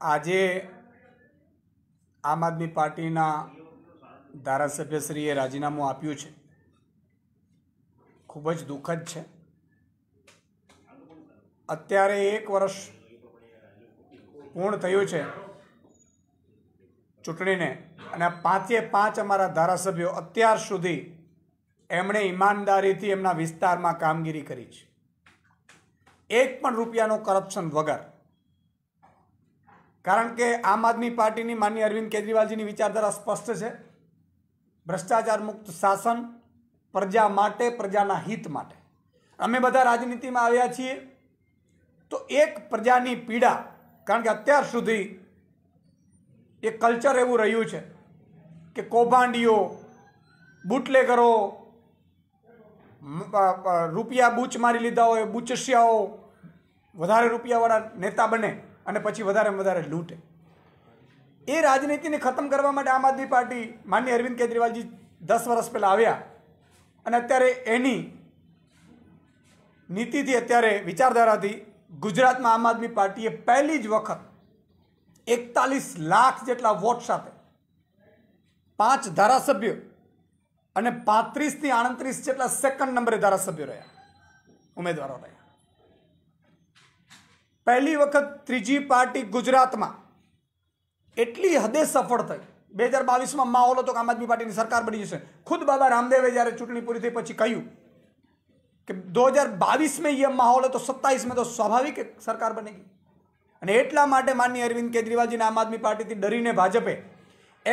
આજે આમ આદમી પાર્ટીના ધારાસભ્યશ્રીએ રાજીનામું આપ્યું છે ખૂબ જ દુઃખદ છે અત્યારે એક વર્ષ પૂર્ણ થયું છે ચૂંટણીને અને પાંચે પાંચ અમારા ધારાસભ્યો અત્યાર સુધી એમણે ઈમાનદારીથી એમના વિસ્તારમાં કામગીરી કરી છે એક પણ રૂપિયાનો કરપ્શન વગર કારણ કે આમ આદમી પાર્ટીની માન્ય અરવિંદ કેજરીવાલજીની વિચારધારા સ્પષ્ટ છે ભ્રષ્ટાચાર મુક્ત શાસન પ્રજા માટે પ્રજાના હિત માટે અમે બધા રાજનીતિમાં આવ્યા છીએ તો એક પ્રજાની પીડા કારણ કે અત્યાર સુધી એ કલ્ચર એવું રહ્યું છે કે કૌભાંડીઓ બુટલેગરો રૂપિયા બૂચ મારી લીધા હોય બુચસિયાઓ વધારે રૂપિયાવાળા નેતા બને અને પછી વધારે વધારે લૂંટે એ રાજનીતિને ખતમ કરવા માટે આમ આદમી પાર્ટી માન્ય અરવિંદ કેજરીવાલજી દસ વર્ષ પહેલાં આવ્યા અને અત્યારે એની નીતિથી અત્યારે વિચારધારાથી ગુજરાતમાં આમ આદમી પાર્ટીએ પહેલી જ વખત એકતાલીસ લાખ જેટલા વોટ સાથે પાંચ ધારાસભ્યો અને પાંત્રીસથી આડત્રીસ જેટલા સેકન્ડ નંબરે ધારાસભ્યો રહ્યા ઉમેદવારો રહ્યા પહેલી વખત ત્રીજી પાર્ટી ગુજરાતમાં એટલી હદે સફળ થઈ બે હજાર બાવીસમાં માહોલ હતો કે આમ આદમી પાર્ટીની સરકાર બની જશે ખુદ બાબા રામદેવે જ્યારે ચૂંટણી પૂરી થઈ પછી કહ્યું કે દો હજાર બાવીસ મેં માહોલ હતો સત્તાવીસમાં તો સ્વાભાવિક સરકાર બની ગઈ અને એટલા માટે માનની અરવિંદ કેજરીવાલજીને આમ આદમી પાર્ટીથી ડરીને ભાજપે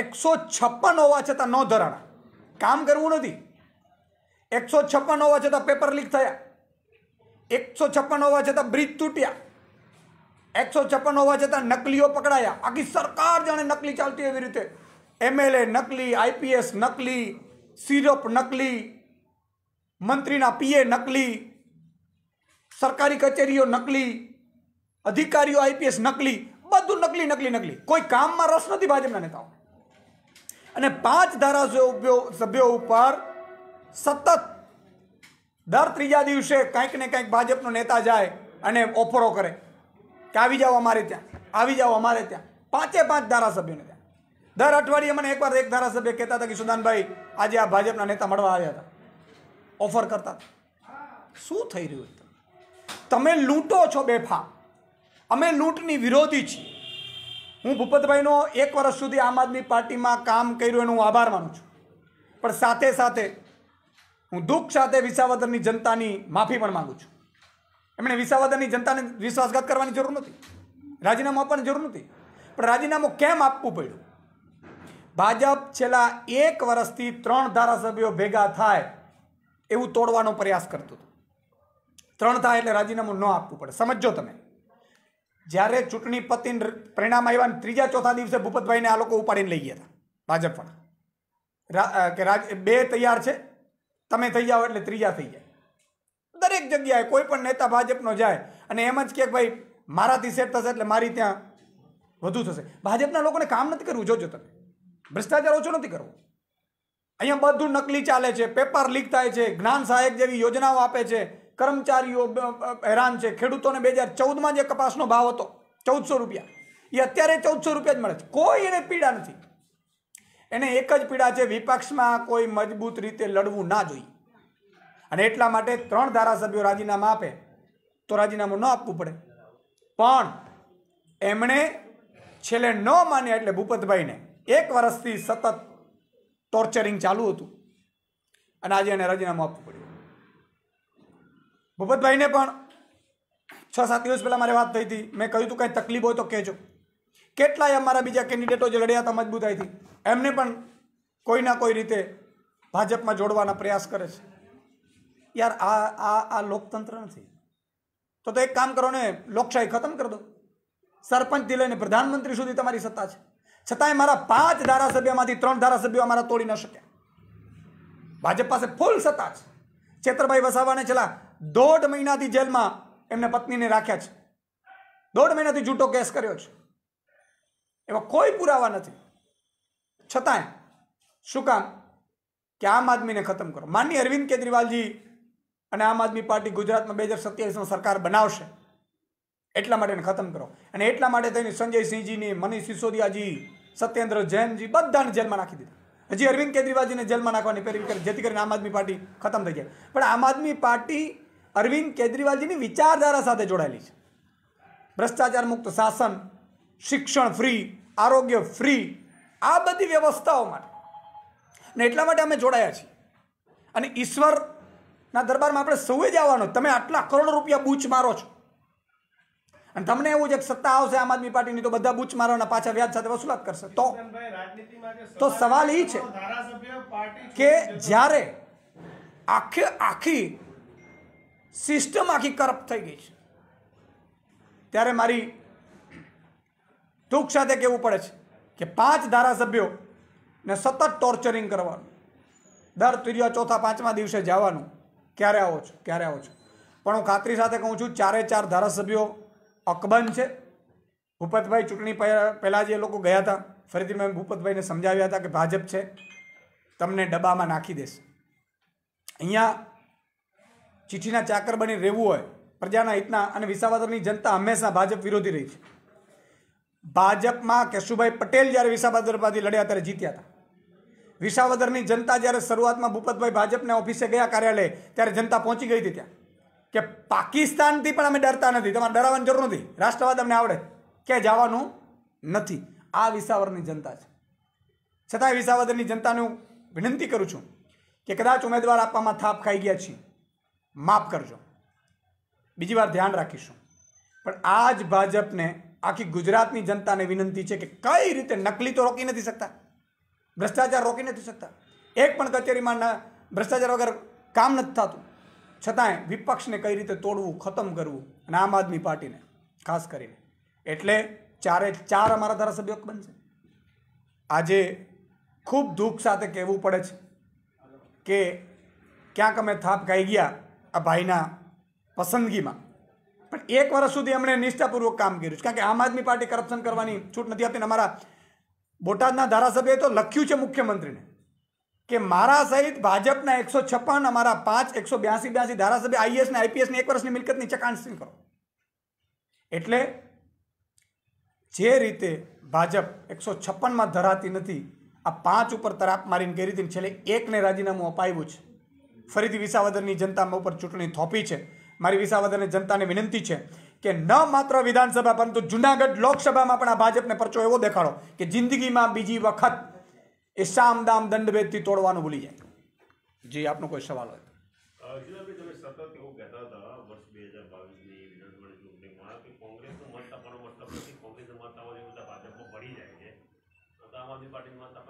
એકસો છપ્પન હોવા છતાં ન ધરાણા કામ કરવું નથી એકસો છપ્પન હોવા છતાં પેપર લીક થયા એકસો છપ્પન હોવા છતાં બ્રિજ તૂટ્યા એકસો છપ્પન હોવા છતાં નકલીઓ પકડાયા આખી સરકાર જાણે નકલી ચાલતી એવી રીતે એમએલએ નકલી આઈપીએસ નકલી સિરપ નકલી મંત્રીના પીએ નકલી સરકારી કચેરીઓ નકલી અધિકારીઓ આઈપીએસ નકલી બધું નકલી નકલી નકલી કોઈ કામમાં રસ નથી ભાજપના નેતાઓ અને પાંચ ધારાસભ્યો સભ્યો ઉપર સતત દર ત્રીજા દિવસે કંઈક ને કંઈક ભાજપનો નેતા જાય અને ઓફરો કરે કે આવી જાઓ અમારે ત્યાં આવી જાઓ અમારે ત્યાં પાંચે પાંચ ધારાસભ્યોને ત્યાં દર અઠવાડિયે મને એકવાર એક ધારાસભ્ય કહેતા હતા કે સુદાનભાઈ આજે આ ભાજપના નેતા મળવા આવ્યા હતા ઓફર કરતા હતા શું થઈ રહ્યું તમે લૂંટો છો બેફા અમે લૂંટની વિરોધી છીએ હું ભૂપતભાઈનો એક વર્ષ સુધી આમ આદમી પાર્ટીમાં કામ કર્યું એનું હું આભાર માનું છું પણ સાથે સાથે હું દુઃખ સાથે વિસાવદરની જનતાની માફી પણ માગું છું એમણે વિસાવદરની જનતાને વિશ્વાસઘાત કરવાની જરૂર નથી રાજીનામું આપવાની જરૂર નથી પણ રાજીનામું કેમ આપવું પડ્યું ભાજપ છેલ્લા એક વર્ષથી ત્રણ ધારાસભ્યો ભેગા થાય એવું તોડવાનો પ્રયાસ કરતું હતું ત્રણ થાય એટલે રાજીનામું ન આપવું પડે સમજો તમે જ્યારે ચૂંટણી પતિને પરિણામ આવ્યા ત્રીજા ચોથા દિવસે ભૂપતભાઈને આ લોકો ઉપાડીને લઈ ગયા હતા પણ કે રાજ બે તૈયાર છે તમે થઈ જાઓ એટલે ત્રીજા થઈ જાય દરેક જગ્યાએ કોઈ પણ નેતા ભાજપનો જાય અને એમ જ કે ભાઈ મારાથી સેટ થશે એટલે મારી ત્યાં વધુ થશે ભાજપના લોકોને કામ નથી કરવું જોજો તમે ભ્રષ્ટાચાર ઓછો નથી કરવો અહીંયા બધું નકલી ચાલે છે પેપર લીક થાય છે જ્ઞાન સહાયક જેવી યોજનાઓ આપે છે કર્મચારીઓ હેરાન છે ખેડૂતોને બે હજાર ચૌદમાં જે કપાસનો ભાવ હતો ચૌદસો રૂપિયા એ અત્યારે ચૌદસો રૂપિયા જ મળે છે કોઈ એને પીડા નથી એને એક જ પીડા છે વિપક્ષમાં કોઈ મજબૂત રીતે લડવું ના જોઈએ અને એટલા માટે ત્રણ ધારાસભ્યો રાજીનામા આપે તો રાજીનામું ન આપવું પડે પણ એમણે છેલ્લે ન માન્યા એટલે ભૂપતભાઈને એક વર્ષથી સતત ટોર્ચરિંગ ચાલુ હતું અને આજે એને રાજીનામું આપવું પડ્યું ભૂપતભાઈને પણ છ સાત દિવસ પહેલાં મારે વાત થઈ હતી મેં કહ્યું હતું કાંઈ તકલીફ હોય તો કહેજો કેટલાય અમારા બીજા કેન્ડિડેટો જે લડ્યા હતા મજબૂતાઈથી એમને પણ કોઈના કોઈ રીતે ભાજપમાં જોડવાના પ્રયાસ કરે છે યાર આ આ આ લોકતંત્ર નથી તો તો એક કામ કરો ને લોકશાહી ખતમ કરી દો સરપંચથી લઈને પ્રધાનમંત્રી સુધી તમારી સત્તા છે છતાંય મારા પાંચ ધારાસભ્યમાંથી ત્રણ ધારાસભ્યો અમારા તોડી ન શક્યા ભાજપ પાસે ફૂલ સત્તા છે છેતરભાઈ વસાવાને છેલ્લા દોઢ મહિનાથી જેલમાં એમને પત્નીને રાખ્યા છે દોઢ મહિનાથી જૂઠો કેસ કર્યો છે એવા કોઈ પુરાવા નથી છતાંય શું કામ કે આમ આદમીને ખતમ કરો માનની અરવિંદ કેજરીવાલજી અને આમ આદમી પાર્ટી ગુજરાતમાં બે હજાર સત્યાવીસમાં સરકાર બનાવશે એટલા માટે એને ખતમ કરો અને એટલા માટે થઈને સંજયસિંહજીની મનીષ સિસોદિયાજી સત્યેન્દ્ર જૈનજી બધાને જેલમાં નાખી દીધા હજી અરવિંદ કેજરીવાલજીને જેલમાં નાખવાની પેરવી કરી જેથી કરીને આમ આદમી પાર્ટી ખતમ થઈ જાય પણ આમ આદમી પાર્ટી અરવિંદ કેજરીવાલજીની વિચારધારા સાથે જોડાયેલી છે ભ્રષ્ટાચાર મુક્ત શાસન શિક્ષણ ફ્રી આરોગ્ય ફ્રી આ બધી વ્યવસ્થાઓ માટે ને એટલા માટે અમે જોડાયા છીએ અને ઈશ્વર ના દરબારમાં આપણે સૌએ જવાનું તમે આટલા કરોડો રૂપિયા બૂચ મારો છો અને તમને એવું છે કે સત્તા આવશે આમ આદમી પાર્ટીની તો બધા બૂચ મારવાના પાછા વ્યાજ સાથે વસૂલાત કરશે તો તો સવાલ એ છે કે જ્યારે આખે આખી સિસ્ટમ આખી કરપ્ટ થઈ ગઈ છે ત્યારે મારી દુઃખ સાથે કહેવું પડે છે કે પાંચ ધારાસભ્યો ને સતત ટોર્ચરિંગ કરવાનું દર ત્રીજા ચોથા પાંચમા દિવસે જવાનું ક્યારે આવો છો ક્યારે આવો છો પણ હું ખાતરી સાથે કહું છું ચારે ચાર ધારાસભ્યો અકબંધ છે ભૂપતભાઈ ચૂંટણી પહેલાં જે એ લોકો ગયા હતા ફરીથી મેં ભૂપતભાઈને સમજાવ્યા હતા કે ભાજપ છે તમને ડબ્બામાં નાખી દેશે અહીંયા ચીઠીના ચાકર બની રહેવું હોય પ્રજાના હિતના અને વિસાવદરની જનતા હંમેશા ભાજપ વિરોધી રહી છે ભાજપમાં કેશુભાઈ પટેલ જ્યારે વિસાવદરમાંથી લડ્યા ત્યારે જીત્યા હતા વિસાવદરની જનતા જ્યારે શરૂઆતમાં ભૂપતભાઈ ભાજપને ઓફિસે ગયા કાર્યાલય ત્યારે જનતા પહોંચી ગઈ હતી ત્યાં કે પાકિસ્તાનથી પણ અમે ડરતા નથી તમારે ડરાવવાની જરૂર નથી રાષ્ટ્રવાદ અમને આવડે કે જવાનું નથી આ વિસાવરની જનતા છે છતાંય વિસાવદરની જનતાને હું વિનંતી કરું છું કે કદાચ ઉમેદવાર આપવામાં થાપ ખાઈ ગયા છીએ માફ કરજો બીજી વાર ધ્યાન રાખીશું પણ આ જ ભાજપને આખી ગુજરાતની જનતાને વિનંતી છે કે કઈ રીતે નકલી તો રોકી નથી શકતા ભ્રષ્ટાચાર રોકી નથી શકતા એક પણ કચેરીમાં ભ્રષ્ટાચાર વગર કામ નથી થતું છતાંય વિપક્ષને કઈ રીતે તોડવું ખતમ કરવું અને આમ આદમી પાર્ટીને ખાસ કરીને એટલે ચારે ચાર અમારા ધારાસભ્યો બનશે આજે ખૂબ દુઃખ સાથે કહેવું પડે છે કે ક્યાંક અમે થાપ ખાઈ ગયા આ ભાઈના પસંદગીમાં પણ એક વર્ષ સુધી એમણે નિષ્ઠાપૂર્વક કામ કર્યું છે કારણ કે આમ આદમી પાર્ટી કરપ્શન કરવાની છૂટ નથી આપતી અમારા બોટાદના ધારાસભ્યએ તો લખ્યું છે મુખ્યમંત્રીને કે મારા સહિત ભાજપના એકસો છપ્પન અમારા પાંચ એકસો બ્યાસી બ્યાસી ધારાસભ્ય આઈએસ ને આઈપીએસની એક વર્ષની મિલકતની ચકાસણી કરો એટલે જે રીતે ભાજપ એકસો છપ્પનમાં ધરાતી નથી આ પાંચ ઉપર તરાપ મારીને ગઈ રીતે છેલ્લે એકને રાજીનામું અપાવ્યું છે ફરીથી વિસાવદરની જનતામાં ઉપર ચૂંટણી થોપી છે મારી વિસાવદરની જનતાને વિનંતી છે કે ન માત્ર વિધાનસભા પરંતુ જુનાગઢ લોકસભામાં પણ આ ભાજપને પરચો એવો દેખાડો કે જિંદગીમાં બીજી વખત એ સામદામ દંડભેદથી તોડવાનું ભૂલી જાય જી આપનો કોઈ સવાલ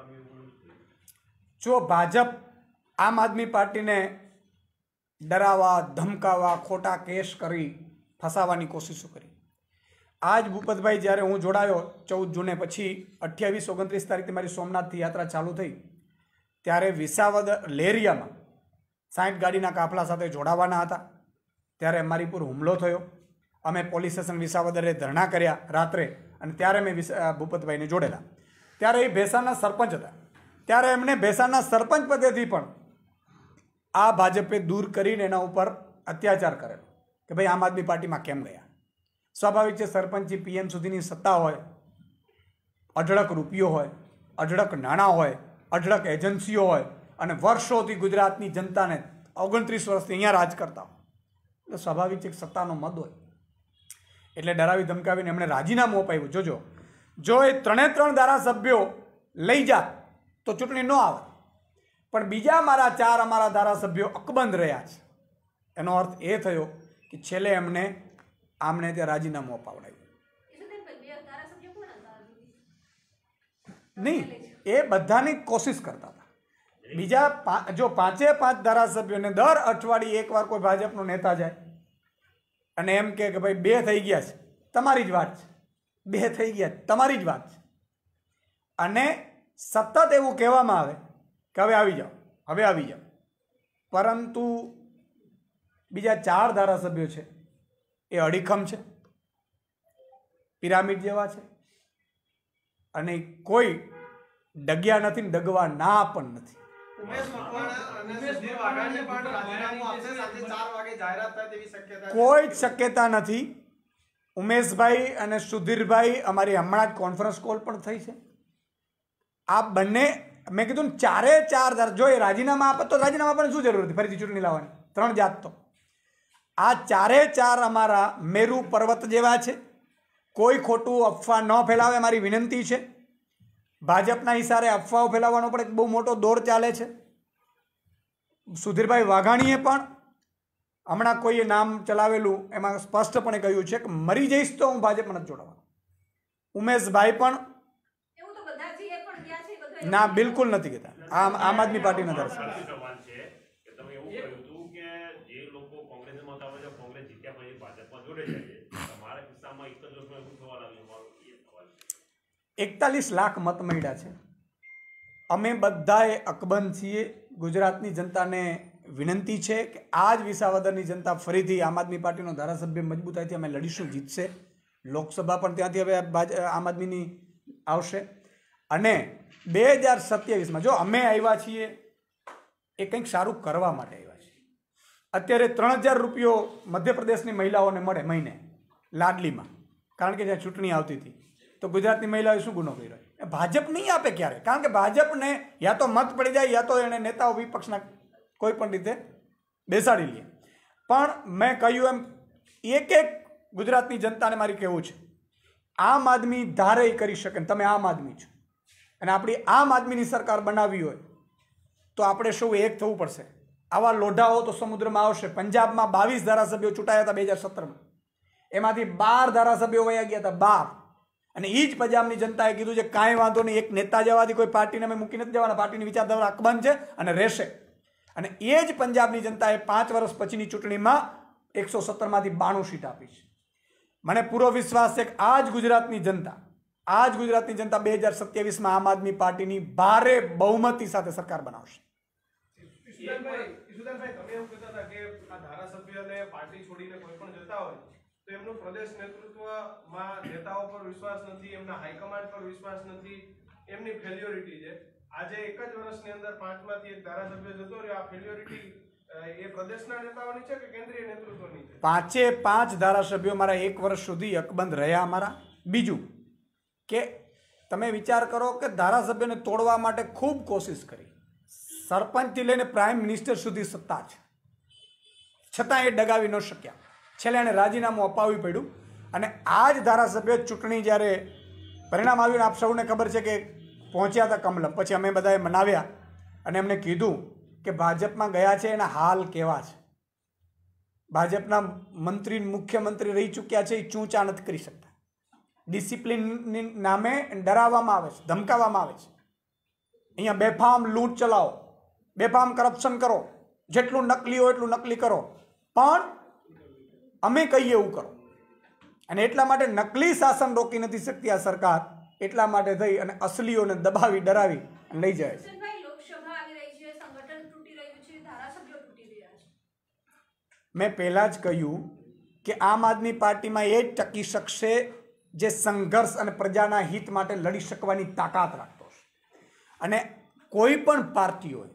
હોય જો ભાજપ આમ આદમી પાર્ટીને ડરાવા ધમકાવવા ખોટા કેસ કરી ફસાવાની કોશિશો કરી આ જ ભૂપતભાઈ જ્યારે હું જોડાયો ચૌદ જૂને પછી અઠ્યાવીસ ઓગણત્રીસ તારીખે મારી સોમનાથથી યાત્રા ચાલુ થઈ ત્યારે વિસાવદ લેરિયામાં સાઠ ગાડીના કાફલા સાથે જોડાવાના હતા ત્યારે અમારી પર હુમલો થયો અમે પોલીસ સ્ટેશન વિસાવદરે ધરણા કર્યા રાત્રે અને ત્યારે મેં ભૂપતભાઈને જોડેલા ત્યારે એ ભેસાના સરપંચ હતા ત્યારે એમને ભેસાના સરપંચ પદેથી પણ આ ભાજપે દૂર કરીને એના ઉપર અત્યાચાર કરેલો કે ભાઈ આમ આદમી પાર્ટીમાં કેમ ગયા સ્વાભાવિક છે સરપંચી પીએમ સુધીની સત્તા હોય અઢળક રૂપિયો હોય અઢળક નાણાં હોય અઢળક એજન્સીઓ હોય અને વર્ષોથી ગુજરાતની જનતાને ઓગણત્રીસ વર્ષથી અહીંયા રાજ કરતા હોય એટલે સ્વાભાવિક છે સત્તાનો મદ હોય એટલે ડરાવી ધમકાવીને એમણે રાજીનામું અપાવ્યું જોજો જો એ ત્રણે ત્રણ ધારાસભ્યો લઈ જાત તો ચૂંટણી ન આવે પણ બીજા મારા ચાર અમારા ધારાસભ્યો અકબંધ રહ્યા છે એનો અર્થ એ થયો કે છેલ્લે એમને આમને ત્યાં રાજીનામું અપાવડાયું નહીં એ બધાની કોશિશ કરતા હતા બીજા જો પાંચે પાંચ ધારાસભ્યોને દર અઠવાડિયે એકવાર કોઈ ભાજપનો નેતા જાય અને એમ કે ભાઈ બે થઈ ગયા છે તમારી જ વાત છે બે થઈ ગયા તમારી જ વાત છે અને સતત એવું કહેવામાં આવે કે હવે આવી જાઓ હવે આવી જાઓ પરંતુ બીજા ચાર ધારાસભ્યો છે એ અડીખમ છે પિરામિડ જેવા છે અને કોઈ ડગ્યા નથી ને ડગવા ના પણ નથી કોઈ જ શક્યતા નથી ઉમેશભાઈ અને સુધીરભાઈ અમારી હમણાં જ કોન્ફરન્સ કોલ પણ થઈ છે આ બંને મેં કીધું ચારે ચાર જો એ રાજીનામા આપે તો રાજીનામા પણ શું જરૂર હતી ફરીથી ચૂંટણી લાવવાની ત્રણ જાત તો આ ચારે ચાર અમારા મેરુ પર્વત જેવા છે કોઈ ખોટું અફવા ન ફેલાવે મારી વિનંતી છે ભાજપના હિસારે અફવાઓ ફેલાવવાનો પણ એક બહુ મોટો દોર ચાલે છે સુધીરભાઈ વાઘાણીએ પણ હમણાં કોઈએ નામ ચલાવેલું એમાં સ્પષ્ટપણે કહ્યું છે કે મરી જઈશ તો હું ભાજપમાં નથી જોડાવાનો ઉમેશભાઈ પણ ના બિલકુલ નથી કહેતા આમ આમ આદમી પાર્ટીના દર્શક એકતાલીસ લાખ મત મળ્યા છે અમે બધાએ અકબંધ છીએ ગુજરાતની જનતાને વિનંતી છે કે આ જ વિસાવદરની જનતા ફરીથી આમ આદમી પાર્ટીનો ધારાસભ્ય મજબૂતાઈથી અમે લડીશું જીતશે લોકસભા પણ ત્યાંથી હવે આમ આદમીની આવશે અને બે હજાર સત્યાવીસમાં જો અમે આવ્યા છીએ એ કંઈક સારું કરવા માટે આવ્યા અત્યારે ત્રણ હજાર રૂપિયો મધ્યપ્રદેશની મહિલાઓને મળે મહિને લાડલીમાં કારણ કે જ્યાં ચૂંટણી આવતી હતી તો ગુજરાતની મહિલાઓએ શું ગુનો કર્યો ભાજપ નહીં આપે ક્યારે કારણ કે ભાજપને યા તો મત પડી જાય યા તો એણે નેતાઓ વિપક્ષના કોઈ પણ રીતે બેસાડી લે પણ મેં કહ્યું એમ એક એક ગુજરાતની જનતાને મારી કહેવું છે આમ આદમી ધારે કરી શકે તમે આમ આદમી છો અને આપણી આમ આદમીની સરકાર બનાવી હોય તો આપણે શું એક થવું પડશે આવા લોઢાઓ તો સમુદ્રમાં આવશે પંજાબમાં બાવીસ ધારાસભ્યો ચૂંટાયા હતા બે હજાર સત્તરમાં એમાંથી બાર ધારાસભ્યો વયા ગયા હતા બાર અને એ જ પંજાબની જનતાએ કીધું છે કાંઈ વાંધો નહીં એક નેતા જવાથી કોઈ પાર્ટીને અમે મૂકી નથી જવાના પાર્ટીની વિચારધારા અકબંધ છે અને રહેશે અને એ જ પંજાબની જનતાએ પાંચ વર્ષ પછીની ચૂંટણીમાં એકસો સત્તરમાંથી બાણું સીટ આપી છે મને પૂરો વિશ્વાસ છે કે આ જ ગુજરાતની જનતા આ જ ગુજરાતની જનતા બે હજાર સત્યાવીસમાં આમ આદમી પાર્ટીની ભારે બહુમતી સાથે સરકાર બનાવશે ઈશુદાનભાઈ ઈશુદાનભાઈ તમે કહેતા હતા કે આ ધારાસભ્યને પાર્ટી છોડીને કોઈ પણ જતા હોય તો એમનું પ્રદેશ નેતૃત્વમાં નેતાઓ પર વિશ્વાસ નથી એમના હાઈકમાન્ડ પર વિશ્વાસ નથી એમની ફેલ્યોરિટી છે આજે એક જ વર્ષની અંદર પાંચમાંથી એક ધારાસભ્ય જતો રહ્યો આ ફેલ્યોરિટી એ પ્રદેશના નેતાઓની છે કે કેન્દ્રીય નેતૃત્વની પાંચે પાંચ ધારાસભ્યો મારા એક વર્ષ સુધી અકબંધ રહ્યા અમારા બીજું કે તમે વિચાર કરો કે ધારાસભ્યને તોડવા માટે ખૂબ કોશિશ કરી સરપંચથી લઈને પ્રાઇમ મિનિસ્ટર સુધી સત્તા છે છતાં એ ડગાવી ન શક્યા છેલ્લે એણે રાજીનામું અપાવવું પડ્યું અને આ જ ધારાસભ્ય ચૂંટણી જ્યારે પરિણામ આવ્યું આપ સૌને ખબર છે કે પહોંચ્યા હતા કમલમ પછી અમે બધાએ મનાવ્યા અને એમને કીધું કે ભાજપમાં ગયા છે એના હાલ કેવા છે ભાજપના મંત્રી મુખ્યમંત્રી રહી ચૂક્યા છે એ ચૂંચા નથી કરી શકતા ડિસિપ્લિનની નામે ડરાવવામાં આવે છે ધમકાવવામાં આવે છે અહીંયા બેફામ લૂંટ ચલાવો બેફામ કરપ્શન કરો જેટલું નકલી હોય એટલું નકલી કરો પણ અમે કહીએ એવું કરો અને એટલા માટે નકલી શાસન રોકી નથી શકતી આ સરકાર એટલા માટે થઈ અને અસલીઓને દબાવી ડરાવી લઈ જાય છે મેં પહેલાં જ કહ્યું કે આમ આદમી પાર્ટીમાં એ જ ટકી શકશે જે સંઘર્ષ અને પ્રજાના હિત માટે લડી શકવાની તાકાત રાખતો છે અને કોઈ પણ પાર્ટી હોય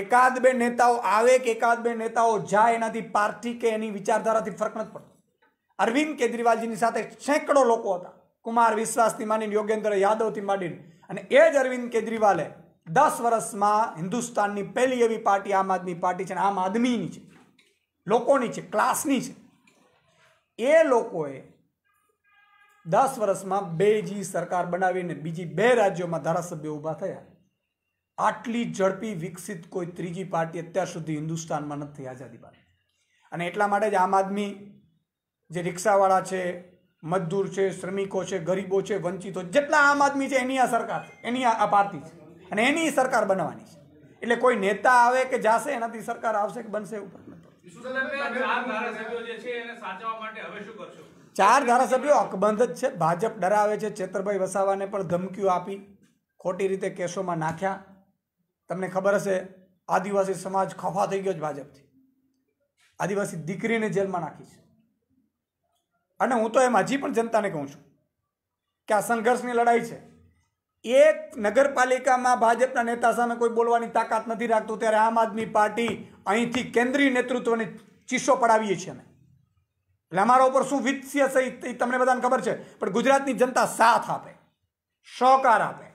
એકાદ બે નેતાઓ આવે કે એકાદ બે નેતાઓ જાય એનાથી પાર્ટી કે એની વિચારધારાથી ફરક નથી પડતો અરવિંદ કેજરીવાલજીની સાથે સેંકડો લોકો હતા કુમાર વિશ્વાસથી માંડીને યોગેન્દ્ર યાદવથી માંડીને અને એ જ અરવિંદ કેજરીવાલે દસ વર્ષમાં હિન્દુસ્તાનની પહેલી એવી પાર્ટી આમ આદમી પાર્ટી છે આમ આદમીની છે લોકોની છે ક્લાસની છે એ લોકોએ દસ વર્ષમાં બે જી સરકાર બનાવીને બીજી બે રાજ્યોમાં ધારાસભ્યો ઊભા થયા આટલી ઝડપી વિકસિત કોઈ ત્રીજી પાર્ટી અત્યાર સુધી હિન્દુસ્તાનમાં નથી આઝાદી બાદ અને એટલા માટે જ આમ આદમી જે રિક્ષાવાળા છે મજદૂર છે શ્રમિકો છે ગરીબો છે વંચિતો જેટલા આમ આદમી છે એની આ સરકાર એની આ પાર્ટી છે અને એની સરકાર બનવાની છે એટલે કોઈ નેતા આવે કે જાશે એનાથી સરકાર આવશે કે બનશે ઉપર ચાર ધારાસભ્યો અકબંધ જ છે ભાજપ ડરાવે છે ચેતરભાઈ વસાવાને પણ ધમકીઓ આપી ખોટી રીતે કેસોમાં નાખ્યા તમને ખબર હશે આદિવાસી સમાજ ખોફા થઈ ગયો છે ભાજપથી આદિવાસી દીકરીને જેલમાં નાખી છે અને હું તો એમ હજી પણ જનતાને કહું છું કે આ સંઘર્ષની લડાઈ છે એક નગરપાલિકામાં ભાજપના નેતા સામે કોઈ બોલવાની તાકાત નથી રાખતું ત્યારે આમ આદમી પાર્ટી અહીંથી કેન્દ્રીય નેતૃત્વને ચીસો પડાવીએ છીએ અમે એટલે અમારા ઉપર શું વિત્સ્ય છે એ તમને બધાને ખબર છે પણ ગુજરાતની જનતા સાથ આપે સહકાર આપે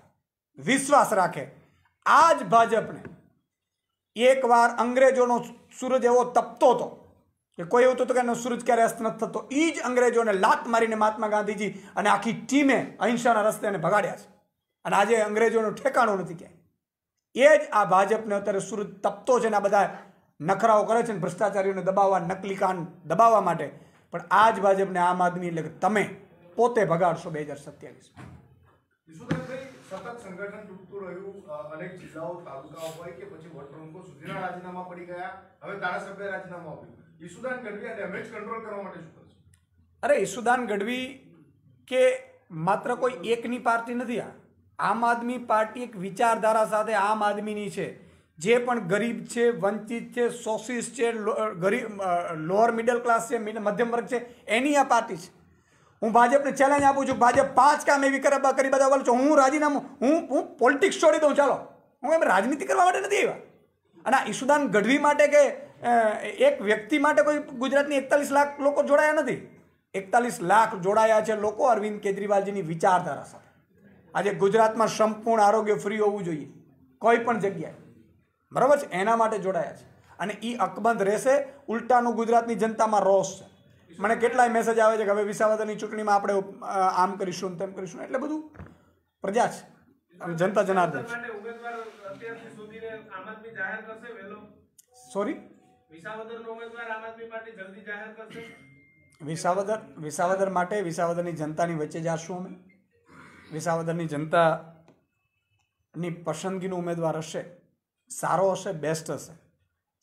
વિશ્વાસ રાખે આ જ ભાજપને એકવાર અંગ્રેજોનો સૂરજ એવો તપતો હતો કે કોઈ એવું હતું કે એનો સૂરજ ક્યારે અસ્ત નથી થતો એ જ અંગ્રેજોને લાત મારીને મહાત્મા ગાંધીજી અને આખી ટીમે અહિંસાના રસ્તે એને ભગાડ્યા છે અને આજે અંગ્રેજોનું ઠેકાણું નથી ક્યાંય એ જ આ ભાજપને અત્યારે સૂરજ તપતો છે ને આ બધા નખરાઓ કરે છે ને ભ્રષ્ટાચારીઓને દબાવવા નકલી કાન દબાવવા માટે પણ આ જ ભાજપને આમ આદમી એટલે કે તમે પોતે ભગાડશો બે હજાર સત્યાવીસમાં સતત સંગઠન તૂટતું રહ્યું અનેક જિલ્લાઓ તાલુકાઓ હોય કે પછી વોટ સુધીના રાજીનામા પડી ગયા હવે ધારાસભ્ય રાજીનામા આપ્યું ઈસુદાન ગઢવી આ ડેમેજ કંટ્રોલ કરવા માટે શું કરશે અરે ઈસુદાન ગઢવી કે માત્ર કોઈ એકની પાર્ટી નથી આ આમ આદમી પાર્ટી એક વિચારધારા સાથે આમ આદમીની છે જે પણ ગરીબ છે વંચિત છે સોસિસ છે ગરીબ લોઅર મિડલ ક્લાસ છે મધ્યમ વર્ગ છે એની આ પાર્ટી છે હું ભાજપને ચેલેન્જ આપું છું ભાજપ પાંચ કામ એવી કરે કરી બધા બોલું છું હું રાજીનામું હું હું પોલિટિક્સ છોડી દઉં ચાલો હું એમ રાજનીતિ કરવા માટે નથી આવ્યા અને આ ઈશુદાન ગઢવી માટે કે એક વ્યક્તિ માટે કોઈ ગુજરાતની એકતાલીસ લાખ લોકો જોડાયા નથી એકતાલીસ લાખ જોડાયા છે લોકો અરવિંદ કેજરીવાલજીની વિચારધારા સાથે આજે ગુજરાતમાં સંપૂર્ણ આરોગ્ય ફ્રી હોવું જોઈએ કોઈ પણ જગ્યાએ બરાબર છે એના માટે જોડાયા છે અને એ અકબંધ રહેશે ઉલટાનું ગુજરાતની જનતામાં રોષ છે મને કેટલાય મેસેજ આવે છે કે હવે વિસાવદરની ચૂંટણીમાં આપણે આમ કરીશું તેમ કરીશું એટલે બધું પ્રજા છે જનતા જનાર્દન સોરી વિસાવદર વિસાવદર માટે વિસાવદરની જનતાની વચ્ચે જાશું અમે વિસાવદરની જનતાની પસંદગીનો ઉમેદવાર હશે સારો હશે બેસ્ટ હશે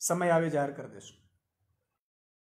સમય આવી જાહેર કરી દઈશું